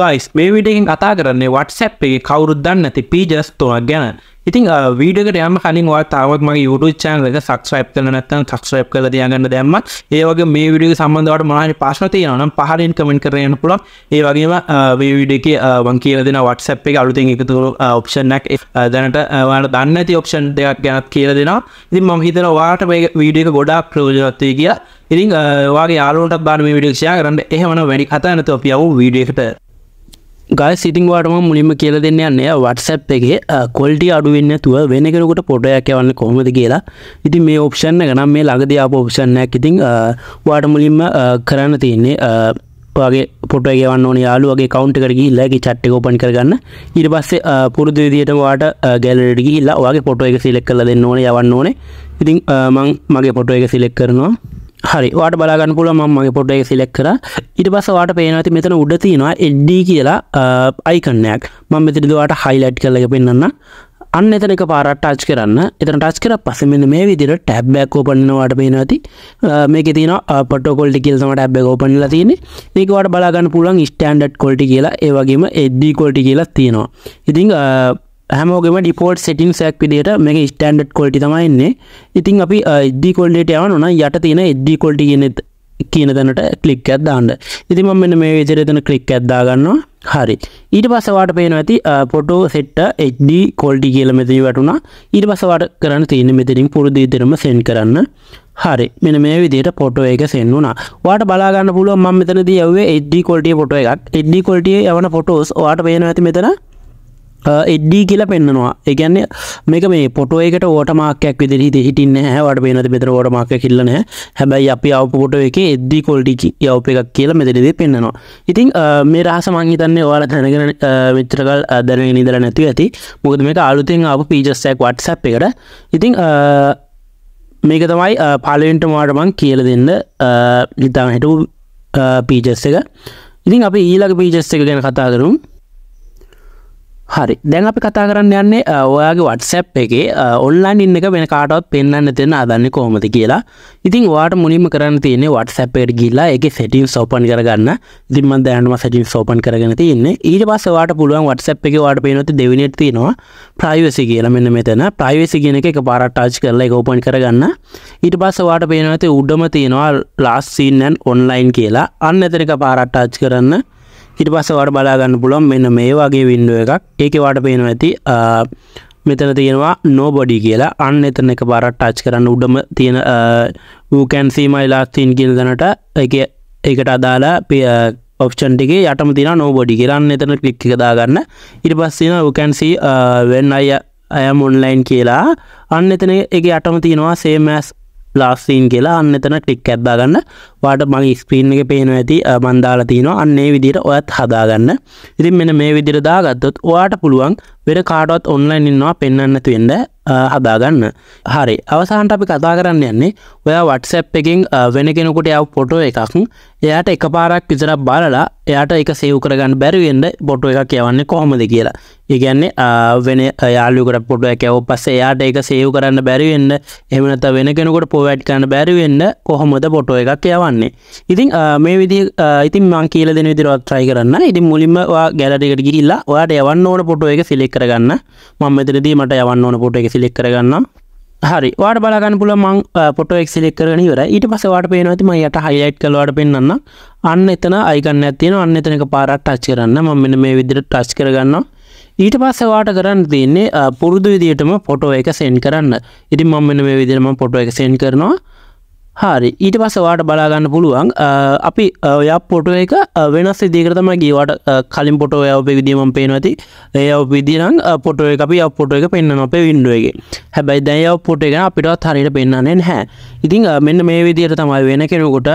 guys මේ විඩකින් කතා කරන්නේ වටසැප් එක කවුරුද්දන්න නැති පීජස් තුනක් ගැන ඉතින් වීඩකට යම කලින් වා තාවත් මගේ YouTube channel එක subscribe කරලා නැත්නම් subscribe කරලා තියාගන්න දැම්මත් ඒ වගේ මේ වීඩියෝ එක සම්බන්ධවට මොනවා හරි ප්‍රශ්න තියෙනවා නම් පහලින් comment කරගෙන යන්න පුළුවන් ඒ වගේම මේ වීඩියෝ එකේ මම කියලා දෙන WhatsApp එකේ අලුතෙන් එකතු option එකක් දැනට ඔයාලට දන්නේ නැති option දෙකක් ගැනත් කියලා දෙනවා ඉතින් මම හිතනවා ඔයාලට මේ වීඩියෝ එක ගොඩාක් ප්‍රයෝජනවත් වෙයි කියලා ඉතින් ඔයාගේ යාළුවන්ටත් බාන මේ වීඩියෝ ෂෙයා කරන්න එහෙමනම් වැඩි කතා නැතුව අපි යමු වීඩියෝ එකට ගය සිටිංවාටම මුලින්ම කියල දෙන්න යන්නේ වටසැප් එක කොල්ටි අඩුවෙන්න තුව වෙන කෙනකට පොටයක් යවන්න කොහොමද කියලා ඉති මේ ඔප්ෂන් ගනම් මේ ළඟද අප ඔප්ෂණයක් ඉතිං වාට මුලින්ම කරන්න තියන්නේ ගේ පොට ගවන්න ඕන යාලුවගේ කවන්ට කරග ලගේ චට්ට ෝපන් කරගන්න ඉට පස්සේ පුරුදු විදියට වාට ගැලටග හිල්ලා වගේ පොට එක සිලෙක් කල දෙන්න ඕන යවන්න ඕනේ ඉතින් මං මගේ පොට එක සිලෙක් කරනවා හරි වාට බලාගන්න පුල මගේ පොඩ්ඩ සිලෙක් කර ඉට පස වාට පේනති මෙතන උඩ තියෙනවා එඩ්ඩී කියලා අයිකන්නයක් මං මෙතිරිදවාට හයිලයිට් කරලක පෙන්න්න අන්න එතනක පාරට ටච් කරන්න එතන ටච් කර පසමෙන මේ විදිර ටැබ්බැක් ෝපන්නවාට පේනති මේක තින පටකොල්ටි කියල්සමට ඇබ්බැ ෝපනලා තියෙන ඒකවාට බලාගන්න පුළන් ස්ටන්ඩ් කොල්ටි කියලා ඒවගේම එද්දී කොල්ටි කියලා තියෙනවා ඉතිං හැමෝගම ඩිපෝට් සිටිං සැක් විදිට මේ ස්ටන්ඩ් කොල්ටි තමයින්නේ ඉතින් අපි ඉද්දි කොල්ඩට යවන ඕන යට තියෙන එද්දි කොල්ටි කියනෙත් කියන තැනට කලික් ඇත්දාන්න ඉතිම මෙන්න මේ විදිරතන කලික් ඇත්දාගන්නවා හරි ඊට පසවාට පේන ඇති පොටෝ සෙට්ට එඩ් කොල්ඩි කියල මෙතිී වැටුණා ඊට පසවාට කරන්න තියෙන මෙතිරින් පුරදීතරම සෙන් කරන්න හරි මෙන මේ විදියට පොටෝ එක සෙන් වුණා වාට බලාගන්න පුළුව ම මෙතනද යවේ එඩ්ඩි කොල්ටිය පොටෝ එකක් එඩ්ඩි කොල්ටිය යවන පොටෝස් වාට පේන ඇති මෙතන එඩ්ඩී කියල පෙන්න්නනවා එකන්නේ මේක මේ පොටෝ එකට ඕටමාකයක් විදි හිත හිටින්න හැවට පේනද බෙතර ෝටමාක කිල්ලන හැබැයි අපි අවපොට එක එද්දි කොල්ඩි යවප එකක් කියල මෙදරිදේ පෙන්න්නවා ඉතින් මේ රහස මංහිතන්නේ ඔයාල තැනගෙන විච්චරකල් දැන නිදර නැති ඇති මුොද මේක අලුතින් අප පීජස්සයක් වටසැප් එකට ඉතිං මේක තමයි පාලෙන්ට මාටමං කියල දෙන්න හිතාම හිටු පීජස් එක ඉතින් අපි ඊලක පීජස් එක ගැන කතා කරුම් හරි දැන් අපි කතා කරන්න යන්නේ ඔයාගේ වටසැප් එකේ ඔන්ලයින් ඉන්න එක වෙන කාටවත් පෙන්න්න දෙන්න අදන්න කොහොමද කියලා ඉතින් වාට මුලින්ම කරන්න තියන්නේ වටසැප්පයට ගිල්ලා එක සෙටින් සෝපන් කරගන්න දිම දෑනුම සටින් සෝපන් කරගෙන තියන්නේ ඊට පස්සවාට පුළුවන් වටසැප් එක වාට පේනොති දෙවිනිට තියෙනවා ප්‍රයිවසි කියලා මෙන්න මෙතන ප්‍රයිවසි කියන එක පාරට්ටාච් කරලා එක ඕපන් කරගන්න ඊට පස්සවාට පේනවති උඩම තියෙනවා ලාස් සීන්නන් ඔන්ලයින් කියලා අන්න එතනක පාරට්ටාච් කරන්න ඉට පස්ස වට බලාගන්න පුළොන් මෙන්න මේ වගේ වින්ඩුව එකක් ඒක වාට පේනු ඇති මෙතන තියෙනවා නෝබොඩි කියලා අන්න එතන එක බරට ටච් කරන්න උඩම තියෙන වූකැන්සීමයි ලාස්තීන් කියල් දනට එක ඒකට අදාලා පිය ඔප්ෂන්ටිගේ යටම තින නෝබොඩි කියරන්න එතන ක්ලික් එකදාගන්න ඉට පස්සෙන වූකැන්සි වෙන්න අය අයම් ඔන්ලයින් කියලා අන්න එතන එක අටම තියෙනවා සේමස් ලාස්සීන් කියලා අන්න එතන ටික් ඇද්දාගන්න වාට මගේ ස්ක්‍රීන් එක පේන ඇති මන්දාලා තියෙනවා අන්නේ විදිහට ඔයත් හදාගන්න ඉතින් මෙන්න මේ විදිහට දාගත්තොත් ඔයාට පුළුවන් වෙන කාඩුවත් ඔන්ලයින් ඉන්නවා පෙන්න්නතු වෙන්ඩ හදාගන්න හරි අවසාහන්ට අපි කතා කරන්න යන්නේ ඔයා වටසැප් එකින් වෙන කෙනෙකුට යව පොටෝ එකක් එයාට එක පාරක් විතරක් බලලා එයාට එක සේව් කරගන්න බැරිවෙන්ඩ පොටෝ එක කියවන්නේ කොහොමද කියලා ඒගැන්නේ වෙන යාලුකට පොටුව කැව් පස්ස එයාට එක සේව් කරන්න බැරිවෙන්න එමනත වෙන කෙනකොට පොවැට් කරන්න බැරිවෙන්න කොහොමද පොටෝ එකක් කියවන්නේ ඉතින් මේ විදි ඉතින් මං කියල දෙන විදිරවත් ්‍රයි කරන්න ඉතින් මුලින්ම ගැලටකට ගිල්ලා ඔයාට යවන්න ඕන පොටෝ එක සිලෙක් කරගන්න මම මෙතනදී මට යවන්න ඕන පොට එක සිලෙක් කරගන්න හරි වාට බලාගන්න පුල මං පොට එක්සිලෙක් කරන වර ඊට පස වාට පේනවති ම යට හයිලයිට් කලවාට පෙන්න්න අන්න එතන අයිකන්න ඇතින අන්න එතනක පාරක් ටච් කරන්න ම මෙන මේ විදිට ටච් කරගන්න ඊට පස්ස වාට කරන්න තියන්නේ පුරුදු විදිටම පොටෝ එක සෙන් කරන්න ඉතින් මම මෙන මේ විදිරම පොටෝ එක සෙන් කරනවා හරි ඊට පස්ස වාට බලාගන්න පුළුවන් අපි ඔයා පොටුව එක වෙනස් ඉදිකරතම ගේවාට කලින් පොටෝ ඔයපේ විදිීමම් පේනවති ඒ විදිනම් පොටෝ එක අපි පොටෝ එක පෙන්න්න අපේ වින්ඩුවගේ හැබැයි දැය පොට එක අපිටත් හරිට පෙන්න්නන්නේ හැ ඉතිං මෙන්න මේ විදියට තමයි වෙන කෙනකුට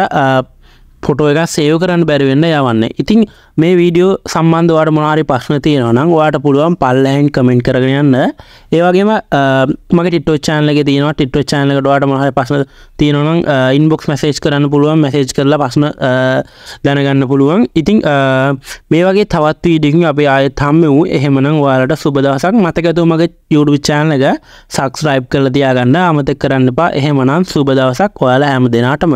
පොටෝ එක සේව කරන්න බැරිවෙන්න යවන්න ඉතින් මේ වීඩියෝ සම්බන්ධවාට මොනාරි ප්‍රශ්න තියෙනවනම් වාට පුළුවන් පල්ලහැන් කමෙන්ට් කරගෙන යන්න ඒවගේම මගේ ටිටෝ චානලක තියෙනවා ටිටෝ චානලකට වාට මොහරි ප්‍රශ්න තියෙනවනම් ඉන්බොක්ස් මැසේජ් කරන්න පුළුවන් මැසේජ් කරලා ප්‍රශ්න දැනගන්න පුළුවන් ඉතිං මේ වගේ තවත් වීඩිකින් අපි ආය තම්ම වූ එහෙමනම් වාලට සුබදහසක් මතකතු මගේ YouTube චානලක සක්ස්රයිබ් කරලා තියාගන්න අමතක කරන්න පා එහෙමනම් සුබදවසක් ඔයාලා හැම දෙනාටම